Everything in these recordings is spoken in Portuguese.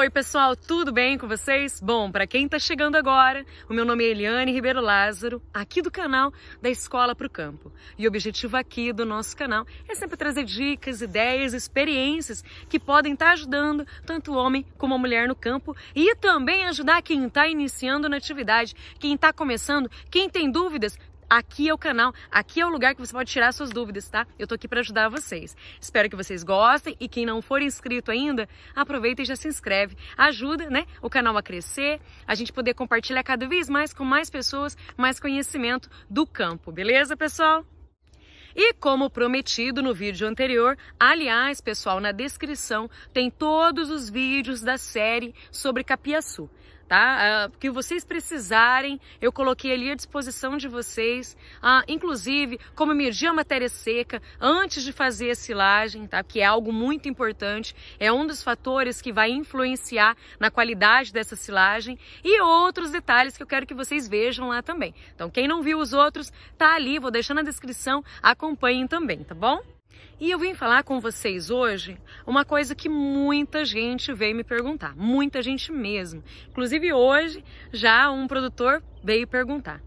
Oi, pessoal, tudo bem com vocês? Bom, para quem está chegando agora, o meu nome é Eliane Ribeiro Lázaro, aqui do canal da Escola para o Campo. E o objetivo aqui do nosso canal é sempre trazer dicas, ideias, experiências que podem estar tá ajudando tanto o homem como a mulher no campo e também ajudar quem está iniciando na atividade, quem está começando, quem tem dúvidas, Aqui é o canal, aqui é o lugar que você pode tirar suas dúvidas, tá? Eu tô aqui para ajudar vocês. Espero que vocês gostem e quem não for inscrito ainda, aproveita e já se inscreve. Ajuda, né, o canal a crescer, a gente poder compartilhar cada vez mais com mais pessoas, mais conhecimento do campo, beleza, pessoal? E como prometido no vídeo anterior, aliás, pessoal, na descrição tem todos os vídeos da série sobre Capiaçu tá? O ah, que vocês precisarem, eu coloquei ali à disposição de vocês. Ah, inclusive, como medir a matéria seca antes de fazer a silagem, tá? Que é algo muito importante, é um dos fatores que vai influenciar na qualidade dessa silagem e outros detalhes que eu quero que vocês vejam lá também. Então, quem não viu os outros, tá ali, vou deixar na descrição, acompanhem também, tá bom? E eu vim falar com vocês hoje uma coisa que muita gente veio me perguntar, muita gente mesmo. Inclusive hoje já um produtor veio perguntar.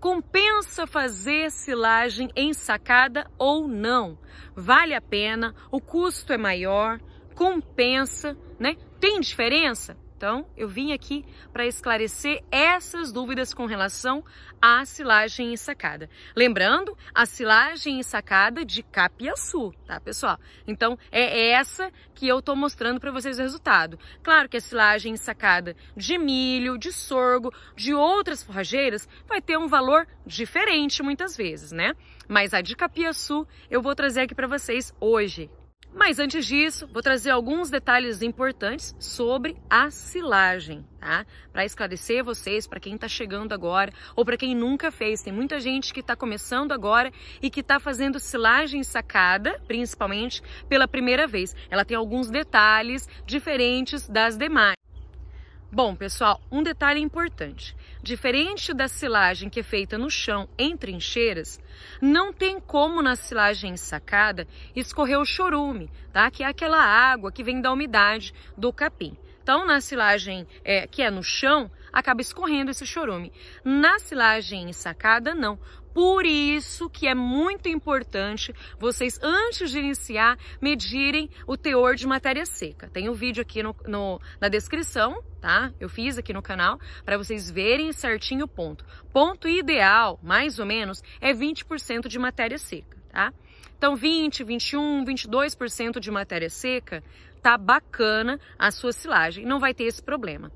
Compensa fazer silagem em sacada ou não? Vale a pena? O custo é maior? Compensa, né? Tem diferença? Então, eu vim aqui para esclarecer essas dúvidas com relação à silagem ensacada. Lembrando, a silagem ensacada de capiaçu, tá, pessoal? Então, é essa que eu estou mostrando para vocês o resultado. Claro que a silagem ensacada de milho, de sorgo, de outras forrageiras vai ter um valor diferente muitas vezes, né? Mas a de capiaçu eu vou trazer aqui para vocês hoje, mas antes disso, vou trazer alguns detalhes importantes sobre a silagem, tá? Para esclarecer vocês, para quem está chegando agora ou para quem nunca fez, tem muita gente que está começando agora e que está fazendo silagem sacada, principalmente pela primeira vez. Ela tem alguns detalhes diferentes das demais. Bom, pessoal, um detalhe importante. Diferente da silagem que é feita no chão em trincheiras, não tem como na silagem sacada escorrer o chorume, tá? Que é aquela água que vem da umidade do capim estão na silagem é, que é no chão, acaba escorrendo esse chorume. Na silagem sacada, não. Por isso que é muito importante vocês, antes de iniciar, medirem o teor de matéria seca. Tem um vídeo aqui no, no na descrição, tá? Eu fiz aqui no canal para vocês verem certinho o ponto. Ponto ideal, mais ou menos, é 20% de matéria seca, tá? Então, 20, 21, 22% de matéria seca, tá bacana a sua silagem, não vai ter esse problema.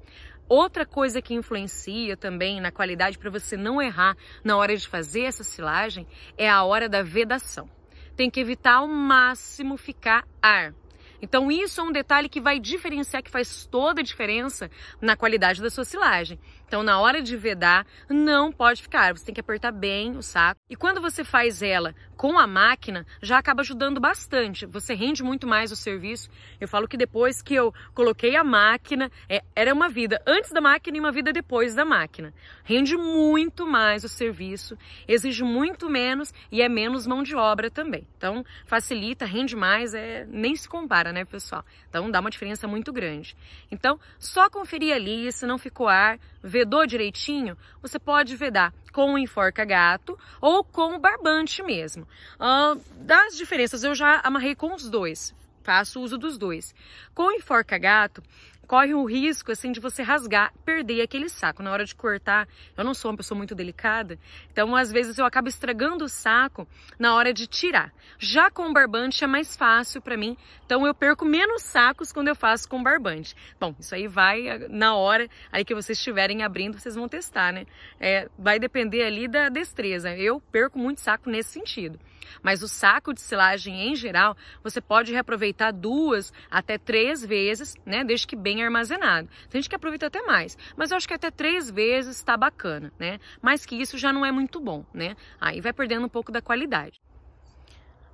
Outra coisa que influencia também na qualidade para você não errar na hora de fazer essa silagem é a hora da vedação. Tem que evitar ao máximo ficar ar. Então isso é um detalhe que vai diferenciar, que faz toda a diferença na qualidade da sua silagem. Então na hora de vedar, não pode ficar, você tem que apertar bem o saco. E quando você faz ela com a máquina, já acaba ajudando bastante, você rende muito mais o serviço. Eu falo que depois que eu coloquei a máquina, é, era uma vida antes da máquina e uma vida depois da máquina. Rende muito mais o serviço, exige muito menos e é menos mão de obra também. Então facilita, rende mais, é, nem se compara. Né? né, pessoal? Então dá uma diferença muito grande. Então, só conferir ali, se não ficou ar, vedou direitinho, você pode vedar com o enforca-gato ou com o barbante mesmo. Ah, das diferenças, eu já amarrei com os dois, faço uso dos dois. Com o enforca-gato, corre o risco assim de você rasgar, perder aquele saco na hora de cortar. Eu não sou uma pessoa muito delicada, então às vezes eu acabo estragando o saco na hora de tirar. Já com barbante é mais fácil para mim, então eu perco menos sacos quando eu faço com barbante. Bom, isso aí vai eh, na hora aí que vocês estiverem abrindo, vocês vão testar, né? É, vai depender ali da destreza. Eu perco muito saco nesse sentido. Mas o saco de silagem em geral você pode reaproveitar duas até três vezes, né? Desde que bem armazenado. Tem gente que aproveita até mais, mas eu acho que até três vezes está bacana, né? Mas que isso já não é muito bom, né? Aí vai perdendo um pouco da qualidade.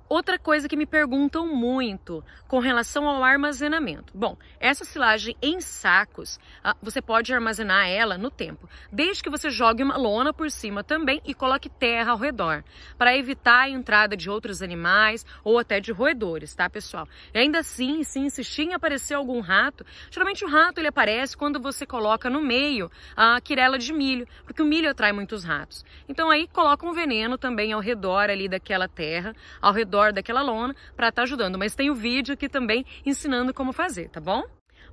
Outra coisa que me perguntam muito com relação ao armazenamento. Bom, essa silagem em sacos, ah, você pode armazenar ela no tempo, desde que você jogue uma lona por cima também e coloque terra ao redor, para evitar a entrada de outros animais ou até de roedores, tá, pessoal? E ainda assim, se insistir em aparecer algum rato, geralmente o rato ele aparece quando você coloca no meio a quirela de milho, porque o milho atrai muitos ratos. Então aí coloca um veneno também ao redor ali daquela terra, ao redor redor daquela lona para estar tá ajudando. Mas tem o um vídeo aqui também ensinando como fazer, tá bom?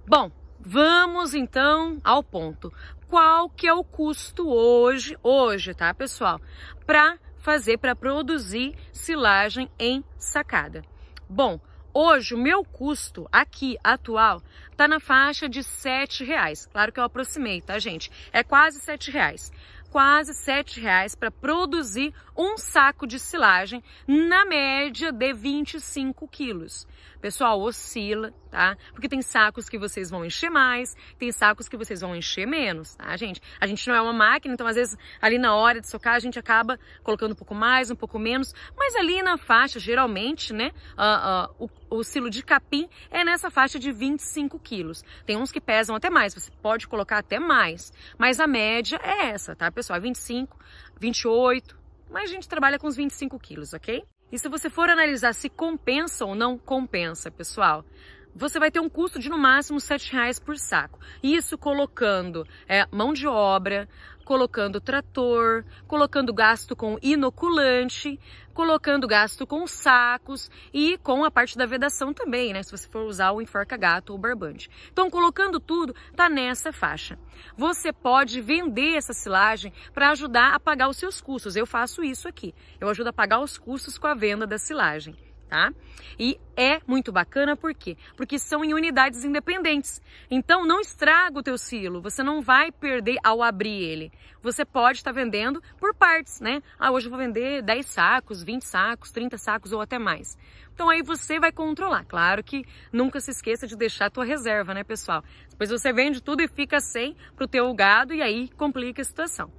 Bom, vamos então ao ponto. Qual que é o custo hoje, hoje, tá, pessoal, para fazer, para produzir silagem em sacada? Bom, hoje o meu custo aqui atual tá na faixa de sete reais. Claro que eu aproximei, tá, gente? É quase sete reais quase R$ reais para produzir um saco de silagem, na média de 25 quilos. Pessoal, oscila, tá? Porque tem sacos que vocês vão encher mais, tem sacos que vocês vão encher menos, tá, gente? A gente não é uma máquina, então às vezes ali na hora de socar a gente acaba colocando um pouco mais, um pouco menos, mas ali na faixa, geralmente, né, uh, uh, o, o silo de capim é nessa faixa de 25 quilos. Tem uns que pesam até mais, você pode colocar até mais, mas a média é essa, tá, pessoal? É 25, 28, mas a gente trabalha com os 25 quilos, ok? E se você for analisar se compensa ou não compensa, pessoal, você vai ter um custo de no máximo R$ reais por saco. Isso colocando é, mão de obra, colocando trator, colocando gasto com inoculante, colocando gasto com sacos e com a parte da vedação também, né? Se você for usar o enforca-gato ou barbante. Então, colocando tudo, tá nessa faixa. Você pode vender essa silagem para ajudar a pagar os seus custos. Eu faço isso aqui. Eu ajudo a pagar os custos com a venda da silagem tá? E é muito bacana por quê? Porque são em unidades independentes. Então não estraga o teu silo, você não vai perder ao abrir ele. Você pode estar tá vendendo por partes, né? Ah, hoje eu vou vender 10 sacos, 20 sacos, 30 sacos ou até mais. Então aí você vai controlar. Claro que nunca se esqueça de deixar a tua reserva, né, pessoal? Depois você vende tudo e fica sem pro teu gado e aí complica a situação.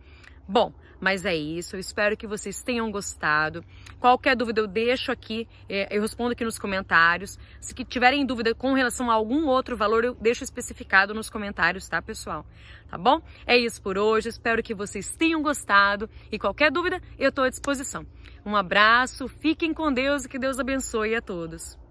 Bom, mas é isso, eu espero que vocês tenham gostado. Qualquer dúvida eu deixo aqui, é, eu respondo aqui nos comentários. Se tiverem dúvida com relação a algum outro valor, eu deixo especificado nos comentários, tá, pessoal? Tá bom? É isso por hoje, espero que vocês tenham gostado e qualquer dúvida eu estou à disposição. Um abraço, fiquem com Deus e que Deus abençoe a todos.